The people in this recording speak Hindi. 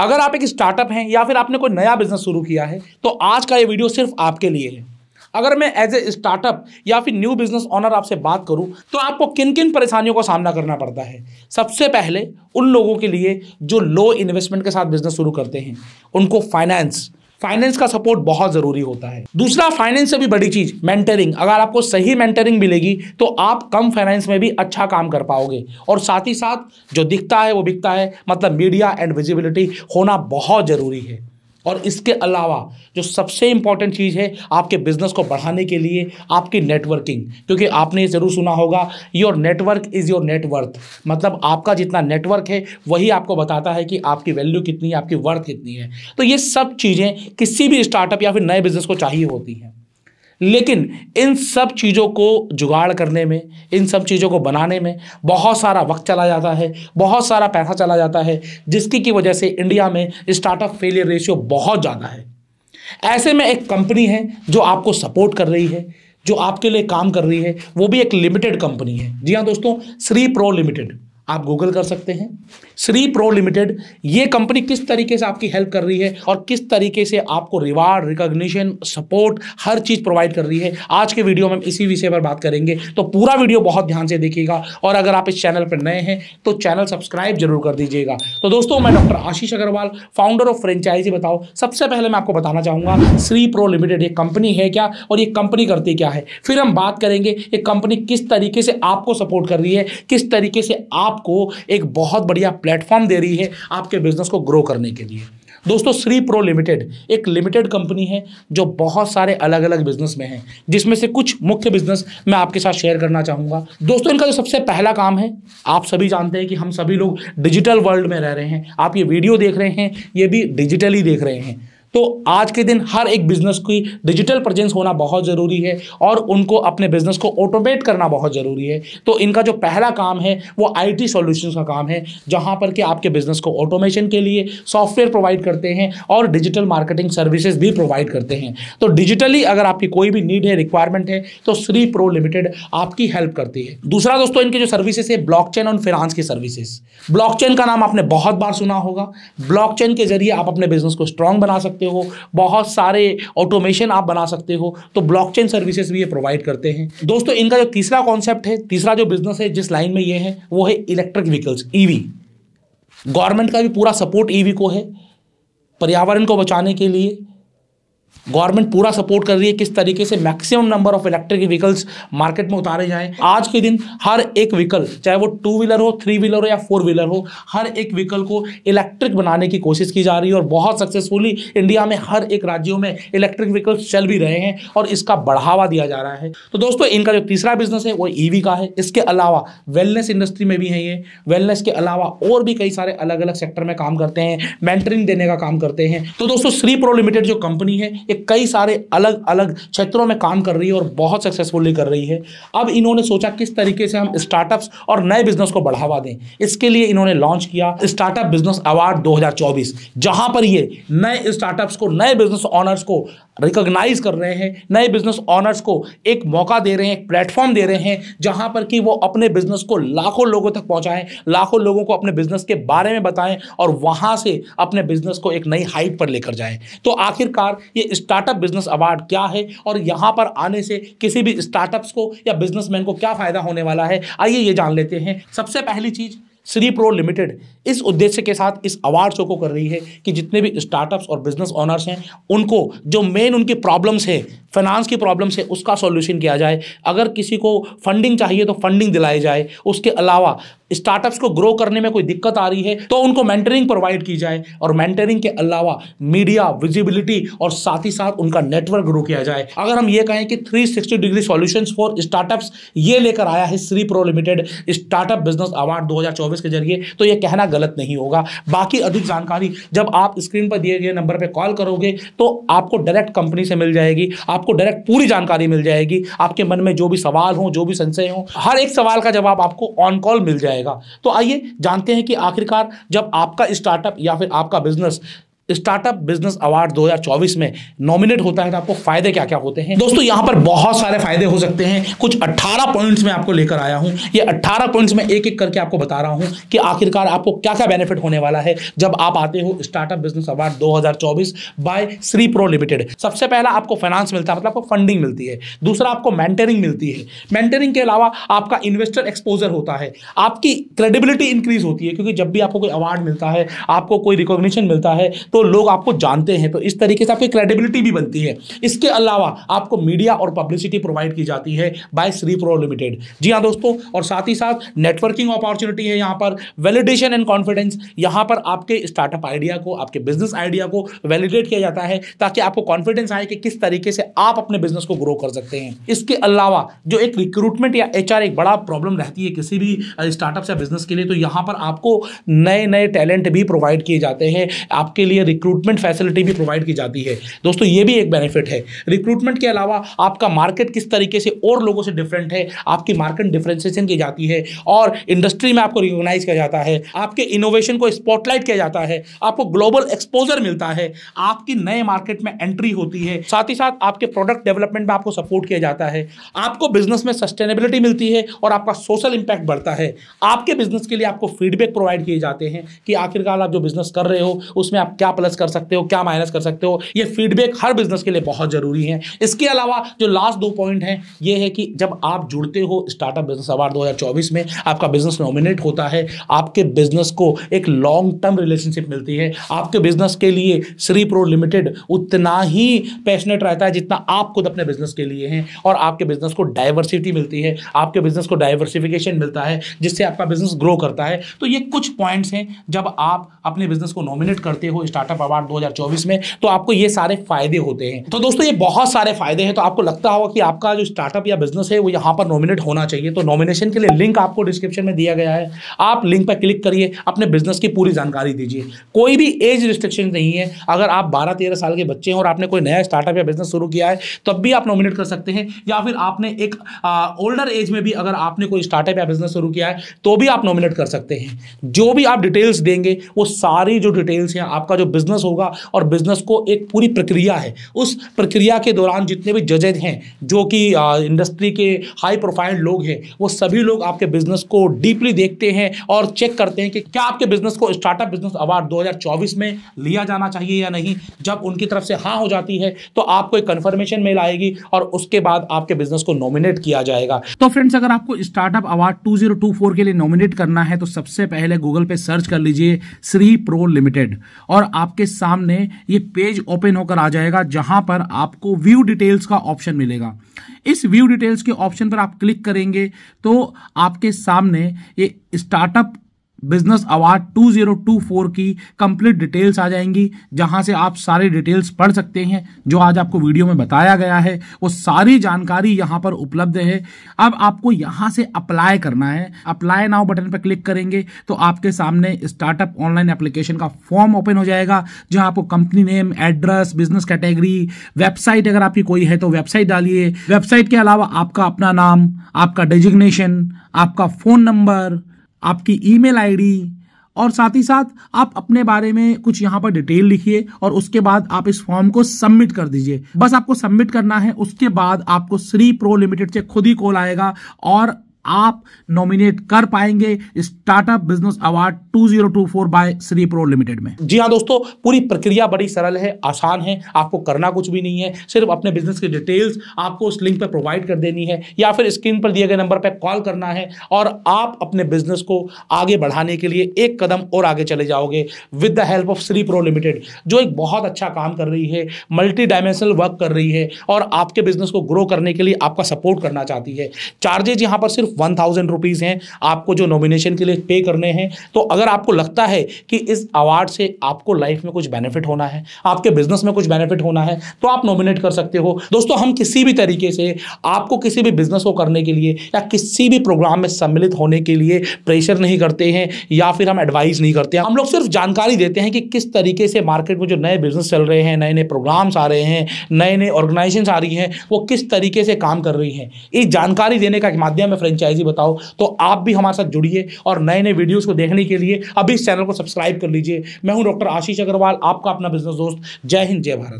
अगर आप एक स्टार्टअप हैं या फिर आपने कोई नया बिजनेस शुरू किया है तो आज का ये वीडियो सिर्फ आपके लिए है अगर मैं एज ए स्टार्टअप या फिर न्यू बिजनेस ऑनर आपसे बात करूं तो आपको किन किन परेशानियों का सामना करना पड़ता है सबसे पहले उन लोगों के लिए जो लो इन्वेस्टमेंट के साथ बिजनेस शुरू करते हैं उनको फाइनेंस फाइनेंस का सपोर्ट बहुत जरूरी होता है दूसरा फाइनेंस से भी बड़ी चीज मेंटरिंग अगर आपको सही मेंटरिंग मिलेगी तो आप कम फाइनेंस में भी अच्छा काम कर पाओगे और साथ ही साथ जो दिखता है वो बिकता है मतलब मीडिया एंड विजिबिलिटी होना बहुत जरूरी है और इसके अलावा जो सबसे इम्पॉर्टेंट चीज़ है आपके बिजनेस को बढ़ाने के लिए आपकी नेटवर्किंग क्योंकि आपने ये ज़रूर सुना होगा your network is your net worth मतलब आपका जितना नेटवर्क है वही आपको बताता है कि आपकी वैल्यू कितनी है आपकी वर्थ कितनी है तो ये सब चीज़ें किसी भी स्टार्टअप या फिर नए बिजनेस को चाहिए होती हैं लेकिन इन सब चीज़ों को जुगाड़ करने में इन सब चीज़ों को बनाने में बहुत सारा वक्त चला जाता है बहुत सारा पैसा चला जाता है जिसकी की वजह से इंडिया में स्टार्टअप फेलियर रेशियो बहुत ज़्यादा है ऐसे में एक कंपनी है जो आपको सपोर्ट कर रही है जो आपके लिए काम कर रही है वो भी एक लिमिटेड कंपनी है जी हाँ दोस्तों श्री प्रो लिमिटेड आप गूगल कर सकते हैं श्री प्रो लिमिटेड ये कंपनी किस तरीके से आपकी हेल्प कर रही है और किस तरीके से आपको रिवार्ड रिकॉग्निशन सपोर्ट हर चीज़ प्रोवाइड कर रही है आज के वीडियो में हम इसी विषय पर बात करेंगे तो पूरा वीडियो बहुत ध्यान से देखिएगा और अगर आप इस चैनल पर नए हैं तो चैनल सब्सक्राइब जरूर कर दीजिएगा तो दोस्तों मैं doctor Ashish Agarwal founder of Franchise Batao सबसे पहले मैं आपको बताना चाहूंगा श्री प्रो लिमिटेड ये कंपनी है क्या और ये कंपनी करती क्या है फिर हम बात करेंगे ये कंपनी किस तरीके से आपको सपोर्ट कर रही है किस तरीके से आप आपको एक बहुत बढ़िया प्लेटफॉर्म दे रही है आपके बिजनेस को ग्रो करने के लिए दोस्तों श्री प्रो लिमिटेड एक लिमिटेड कंपनी है जो बहुत सारे अलग अलग बिजनेस में है जिसमें से कुछ मुख्य बिजनेस मैं आपके साथ शेयर करना चाहूंगा दोस्तों इनका जो सबसे पहला काम है आप सभी जानते हैं कि हम सभी लोग डिजिटल वर्ल्ड में रह रहे हैं आप ये वीडियो देख रहे हैं ये भी डिजिटली देख रहे हैं तो आज के दिन हर एक बिजनेस की डिजिटल प्रेजेंस होना बहुत ज़रूरी है और उनको अपने बिजनेस को ऑटोमेट करना बहुत ज़रूरी है तो इनका जो पहला काम है वो आईटी सॉल्यूशंस का काम है जहाँ पर कि आपके बिजनेस को ऑटोमेशन के लिए सॉफ्टवेयर प्रोवाइड करते हैं और डिजिटल मार्केटिंग सर्विसेज भी प्रोवाइड करते हैं तो डिजिटली अगर आपकी कोई भी नीड है रिक्वायरमेंट है तो श्री प्रो लिमिटेड आपकी हेल्प करती है दूसरा दोस्तों इनकी जो सर्विसेज है ब्लॉक चेन और फिनांस की सर्विसेज ब्लॉक का नाम आपने बहुत बार सुना होगा ब्लॉक के जरिए आप अपने बिजनेस को स्ट्रांग बना सकते सकते हो बहुत सारे ऑटोमेशन आप बना सकते हो तो ब्लॉकचेन सर्विसेज भी ये प्रोवाइड करते हैं दोस्तों इनका जो तीसरा कॉन्सेप्ट है तीसरा जो बिजनेस है जिस लाइन में ये है वो है इलेक्ट्रिक व्हीकल्स ईवी गवर्नमेंट का भी पूरा सपोर्ट ईवी e को है पर्यावरण को बचाने के लिए गवर्नमेंट पूरा सपोर्ट कर रही है किस तरीके से maximum number of electric vehicles market में उतारे जाएं आज के दिन हर एक व्हीकल चाहे वो टू व्हीलर हो थ्री व्हीलर हो या फोर व्हीलर हो हर एक व्हीकल को इलेक्ट्रिक बनाने की कोशिश की जा रही है और बहुत सक्सेसफुली इंडिया में हर एक राज्यों में इलेक्ट्रिक व्हीकल्स चल भी रहे हैं और इसका बढ़ावा दिया जा रहा है तो दोस्तों इनका जो तीसरा बिजनेस है वो ईवी e का है इसके अलावा वेलनेस इंडस्ट्री में भी है ये वेलनेस के अलावा और भी कई सारे अलग अलग सेक्टर में काम करते हैं मेंटरिंग देने का काम करते हैं तो दोस्तों श्री प्रो लिमिटेड जो कंपनी है ये कई सारे अलग अलग क्षेत्रों में काम कर रही है और बहुत सक्सेसफुली कर रही है अब इन्होंने सोचा किस तरीके से हम स्टार्टअप्स और नए बिजनेस को बढ़ावा दें इसके लिए इन्होंने लॉन्च किया स्टार्टअप बिजनेस अवार्ड 2024 जहां पर ये नए स्टार्टअप्स को नए बिजनेस ऑनर्स को रिकॉग्नाइज कर रहे हैं नए बिजनेस ऑनर्स को एक मौका दे रहे हैं एक प्लेटफॉर्म दे रहे हैं जहां पर कि वो अपने बिजनेस को लाखों लोगों तक पहुंचाएं लाखों लोगों को अपने बिजनेस के बारे में बताएं और वहां से अपने बिजनेस को एक नई हाइट पर लेकर जाएं तो आखिरकार ये स्टार्टअप बिजनेस अवार्ड क्या है और यहाँ पर आने से किसी भी स्टार्टअप्स को या बिजनेसमैन को क्या फ़ायदा होने वाला है आइए ये जान लेते हैं सबसे पहली चीज़ श्री प्रो लिमिटेड इस उद्देश्य के साथ इस अवार्ड शो को कर रही है कि जितने भी स्टार्टअप्स और बिजनेस ओनर्स हैं उनको जो मेन उनकी प्रॉब्लम्स हैं फाइनेंस की प्रॉब्लम से उसका सॉल्यूशन किया जाए अगर किसी को फंडिंग चाहिए तो फंडिंग दिलाई जाए उसके अलावा स्टार्टअप्स को ग्रो करने में कोई दिक्कत आ रही है तो उनको मेंटरिंग प्रोवाइड की जाए और मेंटरिंग के अलावा मीडिया विजिबिलिटी और साथ ही साथ उनका नेटवर्क ग्रो किया जाए अगर हम ये कहें कि 360 डिग्री सॉल्यूशंस फॉर स्टार्टअप्स ये लेकर आया है Shri Pro Limited startup business award दो के जरिए तो ये कहना गलत नहीं होगा बाकी अधिक जानकारी जब आप स्क्रीन पर दिए गए नंबर पर कॉल करोगे तो आपको डायरेक्ट कंपनी से मिल जाएगी आप आपको डायरेक्ट पूरी जानकारी मिल जाएगी आपके मन में जो भी सवाल हो जो भी संशय हो हर एक सवाल का जवाब आपको ऑन कॉल मिल जाएगा तो आइए जानते हैं कि आखिरकार जब आपका स्टार्टअप या फिर आपका बिजनेस स्टार्टअप बिजनेस अवार्ड 2024 में नॉमिनेट होता है तो आपको फायदे क्या क्या होते हैं दोस्तों यहाँ पर बहुत सारे फायदे हो सकते हैं कुछ 18 पॉइंट्स में आपको लेकर आया हूँ ये 18 पॉइंट्स में एक एक करके आपको बता रहा हूँ कि आखिरकार आपको क्या क्या बेनिफिट होने वाला है जब आप आते हो स्टार्टअप बिजनेस अवार्ड दो बाय श्री प्रो लिमिटेड सबसे पहला आपको फाइनेंस मिलता है मतलब आपको फंडिंग मिलती है दूसरा आपको मैंटेनिंग मिलती है मैंटेनिंग के अलावा आपका इन्वेस्टर एक्सपोजर होता है आपकी क्रेडिबिलिटी इंक्रीज होती है क्योंकि जब भी आपको कोई अवार्ड मिलता है आपको कोई रिकॉग्निशन मिलता है तो लोग आपको जानते हैं तो इस तरीके से आपकी क्रेडिबिलिटी भी बनती है इसके अलावा आपको मीडिया और पब्लिसिटी प्रोवाइड की जाती है बाय श्री प्रो लिमिटेड जी हाँ दोस्तों और साथ ही साथ नेटवर्किंग अपॉर्चुनिटी है यहाँ पर वैलिडेशन एंड कॉन्फिडेंस यहाँ पर आपके स्टार्टअप आइडिया को आपके बिजनेस आइडिया को वैलिडेट किया जाता है ताकि आपको कॉन्फिडेंस आए कि किस तरीके से आप अपने बिजनेस को ग्रो कर सकते हैं इसके अलावा जो एक रिक्रूटमेंट या एच एक बड़ा प्रॉब्लम रहती है किसी भी स्टार्टअप या बिजनेस के लिए तो यहाँ पर आपको नए नए टैलेंट भी प्रोवाइड किए जाते हैं आपके लिए रिक्रूटमेंट फैसिलिटी भी प्रोवाइड की जाती है दोस्तों ये भी एक बेनिफिट है रिक्रूटमेंट के अलावा आपका मार्केट किस तरीके से और लोगों से डिफरेंट है आपकी मार्केट डिफ्रेंसिएशन की जाती है और इंडस्ट्री में आपको रिकोगनाइज किया जाता है आपके इनोवेशन को स्पॉटलाइट किया जाता है आपको ग्लोबल एक्सपोजर मिलता है आपकी नए मार्केट में एंट्री होती है साथ ही साथ आपके प्रोडक्ट डेवलपमेंट में आपको सपोर्ट किया जाता है आपको बिजनेस में सस्टेनेबिलिटी मिलती है और आपका सोशल इंपैक्ट बढ़ता है आपके बिजनेस के लिए आपको फीडबैक प्रोवाइड किए जाते हैं कि आखिरकार आप जो बिजनेस कर रहे हो उसमें आप क्या प्लस कर सकते हो क्या माइनस कर सकते हो ये फीडबैक हर बिजनेस के लिए बहुत ज़रूरी है इसके अलावा जो लास्ट दो पॉइंट हैं ये है कि जब आप जुड़ते हो स्टार्टअप बिजनेस अवार्ड 2024 में आपका बिजनेस नॉमिनेट होता है आपके बिजनेस को एक लॉन्ग टर्म रिलेशनशिप मिलती है आपके बिजनेस के लिए श्री प्रो लिमिटेड उतना ही पैशनेट रहता है जितना आप खुद अपने बिजनेस के लिए हैं और आपके बिजनेस को डाइवर्सिटी मिलती है आपके बिजनेस को डाइवर्सिफिकेशन मिलता है जिससे आपका बिजनेस ग्रो करता है तो ये कुछ पॉइंट्स हैं जब आप अपने बिजनेस को नॉमिनेट करते हो स्टार्ट स्टार्टअप अवार्ड 2024 में तो आपको ये सारे फायदे होते हैं तो दोस्तों ये बहुत सारे फायदे हैं तो आपको लगता होगा कि आपका जो स्टार्टअप या बिजनेस है वो यहाँ पर नॉमिनेट होना चाहिए तो नॉमिनेशन के लिए लिंक आपको डिस्क्रिप्शन में दिया गया है आप लिंक पर क्लिक करिए अपने बिजनेस की पूरी जानकारी दीजिए कोई भी एज रिस्ट्रिक्शन नहीं है अगर आप बारह तेरह साल के बच्चे हैं और आपने कोई नया स्टार्टअप या बिजनेस शुरू किया है तब भी आप नॉमिनेट कर सकते हैं या फिर आपने एक ओल्डर एज में भी अगर आपने कोई स्टार्टअप या बिजनेस शुरू किया है तो भी आप नॉमिनेट कर सकते हैं जो भी आप डिटेल्स देंगे वो सारी जो डिटेल्स हैं आपका जो बिजनेस होगा और बिजनेस को एक पूरी प्रक्रिया है उस प्रक्रिया के दौरान जितने भी जजेज हैं जो कि इंडस्ट्री के हाई प्रोफाइल लोग हैं वो सभी लोग आपके बिजनेस को डीपली देखते हैं और चेक करते हैं कि क्या आपके बिजनेस को स्टार्टअप बिजनेस अवार्ड दो में लिया जाना चाहिए या नहीं जब उनकी तरफ से हाँ हो जाती है तो आपको एक कन्फर्मेशन मेल आएगी और उसके बाद आपके बिजनेस को नॉमिनेट किया जाएगा तो फ्रेंड्स अगर आपको स्टार्टअप अवार्ड टू के लिए नॉमिनेट करना है तो सबसे पहले गूगल पे सर्च कर लीजिए श्री प्रो लिमिटेड और आप आपके सामने ये पेज ओपन होकर आ जाएगा जहां पर आपको व्यू डिटेल्स का ऑप्शन मिलेगा इस व्यू डिटेल्स के ऑप्शन पर आप क्लिक करेंगे तो आपके सामने ये स्टार्टअप बिजनेस अवार्ड 2024 की कंप्लीट डिटेल्स आ जाएंगी जहां से आप सारे डिटेल्स पढ़ सकते हैं जो आज आपको वीडियो में बताया गया है वो सारी जानकारी यहां पर उपलब्ध है अब आपको यहां से अप्लाई करना है अप्लाई नाउ बटन पर क्लिक करेंगे तो आपके सामने स्टार्टअप ऑनलाइन एप्लीकेशन का फॉर्म ओपन हो जाएगा जहां आपको company name address business category website अगर आपकी कोई है तो वेबसाइट डालिए वेबसाइट के अलावा आपका अपना नाम आपका डेजिग्नेशन आपका फोन नंबर आपकी ईमेल आईडी और साथ ही साथ आप अपने बारे में कुछ यहाँ पर डिटेल लिखिए और उसके बाद आप इस फॉर्म को सबमिट कर दीजिए बस आपको सबमिट करना है उसके बाद आपको श्री प्रो लिमिटेड से खुद ही कॉल आएगा और आप नॉमिनेट कर पाएंगे startup business award 2024 by Shri Pro Limited में जी हाँ दोस्तों पूरी प्रक्रिया बड़ी सरल है आसान है आपको करना कुछ भी नहीं है सिर्फ अपने बिजनेस की डिटेल्स आपको उस लिंक पर प्रोवाइड कर देनी है या फिर स्क्रीन पर दिए गए नंबर पर कॉल करना है और आप अपने बिजनेस को आगे बढ़ाने के लिए एक कदम और आगे चले जाओगे with the help of Shri Pro Limited जो एक बहुत अच्छा काम कर रही है मल्टी डायमेंशनल वर्क कर रही है और आपके बिजनेस को ग्रो करने के लिए आपका सपोर्ट करना चाहती है चार्जेज यहाँ पर सिर्फ वन थाउजेंड रुपीज़ हैं आपको जो नॉमिनेशन के लिए पे करने हैं तो अगर आपको लगता है कि इस अवार्ड से आपको लाइफ में कुछ बेनिफिट होना है आपके बिजनेस में कुछ बेनिफिट होना है तो आप नॉमिनेट कर सकते हो दोस्तों हम किसी भी तरीके से आपको किसी भी बिजनेस को करने के लिए या किसी भी प्रोग्राम में सम्मिलित होने के लिए प्रेशर नहीं करते हैं या फिर हम एडवाइस नहीं करते हैं हम लोग सिर्फ जानकारी देते हैं कि किस तरीके से मार्केट में जो नए बिजनेस चल रहे हैं नए नए प्रोग्राम्स आ रहे हैं नए नए ऑर्गेनाइजेशन आ रही हैं वो किस तरीके से काम कर रही हैं इस जानकारी देने का माध्यम है फ्रेंचाइज फ्रेंचाइजी बताओ तो आप भी हमारे साथ जुड़िए और नए नए वीडियोज़ को देखने के लिए अभी इस चैनल को सब्सक्राइब कर लीजिए मैं हूँ डॉक्टर आशीष अग्रवाल आपका अपना बिजनेस दोस्त जय हिंद जय भारत